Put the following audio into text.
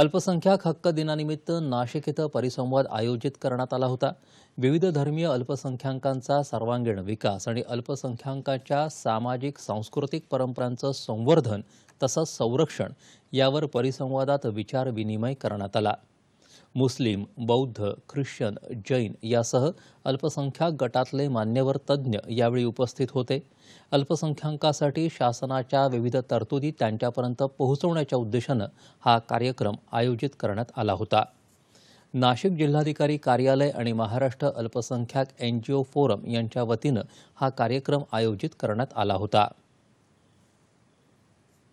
अल्पसंख्याक हक्क दिनानिमित्त नाशिक इथं परिसंवाद आयोजित करण्यात आला होता विविध धर्मीय अल्पसंख्याकांचा सर्वांगीण विकास आणि अल्पसंख्याकांच्या सामाजिक सांस्कृतिक परंपरांचं संवर्धन तसंच संरक्षण यावर परिसंवादात विचार विनिमय करण्यात आला मुस्लिम बौद्ध ख्रिश्चन जैन यासह अल्पसंख्याक गटातले मान्यवर तज्ज्ञ यावेळी उपस्थित होते अल्पसंख्याकांसाठी शासनाच्या विविध तरतुदी त्यांच्यापर्यंत पोहोचवण्याच्या उद्देशानं हा कार्यक्रम आयोजित करण्यात आला होता नाशिक जिल्हाधिकारी कार्यालय आणि महाराष्ट्र अल्पसंख्याक एन जी ओ फोरम यांच्या वतीनं हा कार्यक्रम आयोजित करण्यात आला होता